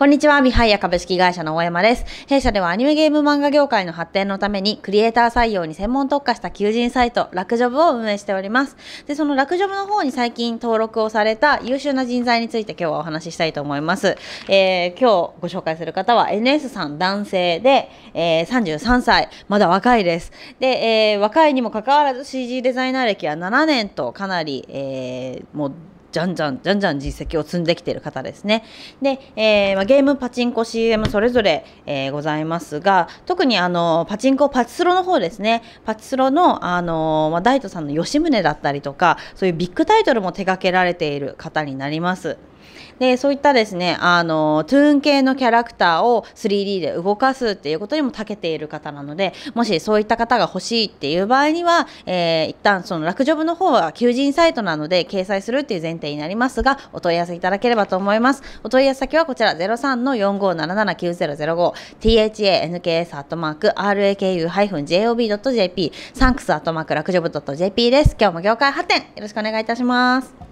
こんにちは、ビハイヤ株式会社の大山です。弊社ではアニメゲーム漫画業界の発展のために、クリエイター採用に専門特化した求人サイト、ラクジョブを運営しております。で、そのラクジョブの方に最近登録をされた優秀な人材について今日はお話ししたいと思います。えー、今日ご紹介する方は NS さん男性で、えー、33歳、まだ若いです。で、えー、若いにもかかわらず CG デザイナー歴は7年とかなり、えー、もうじゃんじゃんじゃんじゃん実績を積んできている方ですね。で、えー、まあ、ゲームパチンコ CM それぞれ、えー、ございますが特にあのパチンコパチスロの方ですねパチスロの、あのまあ、大都さんの吉宗だったりとかそういうビッグタイトルも手掛けられている方になります。でそういったですねあのトゥーン系のキャラクターを 3D で動かすっていうことにも長けている方なのでもしそういった方が欲しいっていう場合には、えー、一旦そのラクジョブの方は求人サイトなので掲載するっていう前提になりますがお問い合わせいただければと思いますお問い合わせ先はこちら03の45779005 thanksanks.raku-job.jp サンクス .raku-job.jp です今日も業界発展よろしくお願いいたします